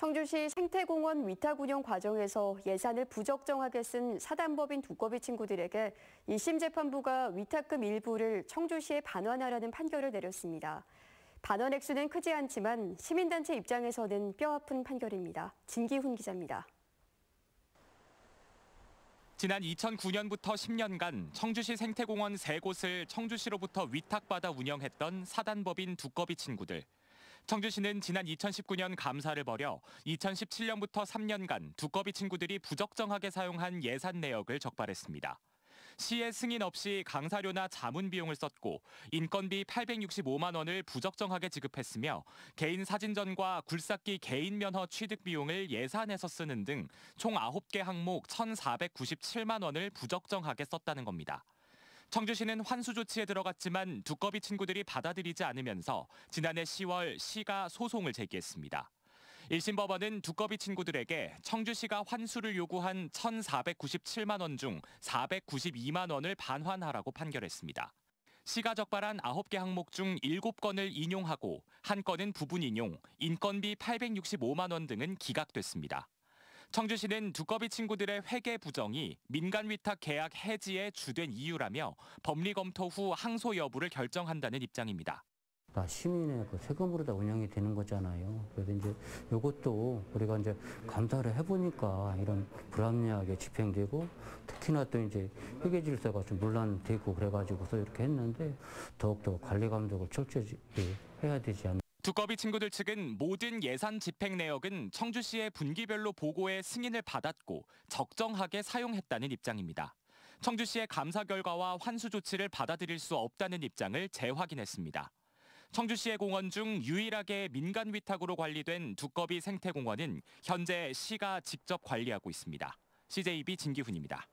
청주시 생태공원 위탁 운영 과정에서 예산을 부적정하게 쓴 사단법인 두꺼비 친구들에게 1심 재판부가 위탁금 일부를 청주시에 반환하라는 판결을 내렸습니다. 반환 액수는 크지 않지만 시민단체 입장에서는 뼈아픈 판결입니다. 진기훈 기자입니다. 지난 2009년부터 10년간 청주시 생태공원 3곳을 청주시로부터 위탁받아 운영했던 사단법인 두꺼비 친구들. 청주시는 지난 2019년 감사를 벌여 2017년부터 3년간 두꺼비 친구들이 부적정하게 사용한 예산 내역을 적발했습니다. 시의 승인 없이 강사료나 자문 비용을 썼고 인건비 865만 원을 부적정하게 지급했으며 개인 사진전과 굴삭기 개인 면허 취득 비용을 예산에서 쓰는 등 총 9개 항목 1,497만 원을 부적정하게 썼다는 겁니다. 청주시는 환수 조치에 들어갔지만 두꺼비 친구들이 받아들이지 않으면서 지난해 10월 시가 소송을 제기했습니다. 1심 법원은 두꺼비 친구들에게 청주시가 환수를 요구한 1,497만 원 중 492만 원을 반환하라고 판결했습니다. 시가 적발한 9개 항목 중 7건을 인용하고 1건은 부분 인용, 인건비 865만 원 등은 기각됐습니다. 청주시는 두꺼비 친구들의 회계 부정이 민간 위탁 계약 해지에 주된 이유라며 법리 검토 후 항소 여부를 결정한다는 입장입니다. 다 아, 시민의 그 세금으로 다 운영이 되는 거잖아요. 그래서 이제 이것도 우리가 이제 감사를 해보니까 이런 불합리하게 집행되고 특히나 또 이제 회계 질서가 좀 논란되고 그래가지고서 이렇게 했는데 더욱더 관리 감독을 철저히 해야 되지 않나. 두꺼비 친구들 측은 모든 예산 집행 내역은 청주시의 분기별로 보고해 승인을 받았고 적정하게 사용했다는 입장입니다. 청주시의 감사 결과와 환수 조치를 받아들일 수 없다는 입장을 재확인했습니다. 청주시의 공원 중 유일하게 민간 위탁으로 관리된 두꺼비 생태공원은 현재 시가 직접 관리하고 있습니다. CJB 진기훈입니다.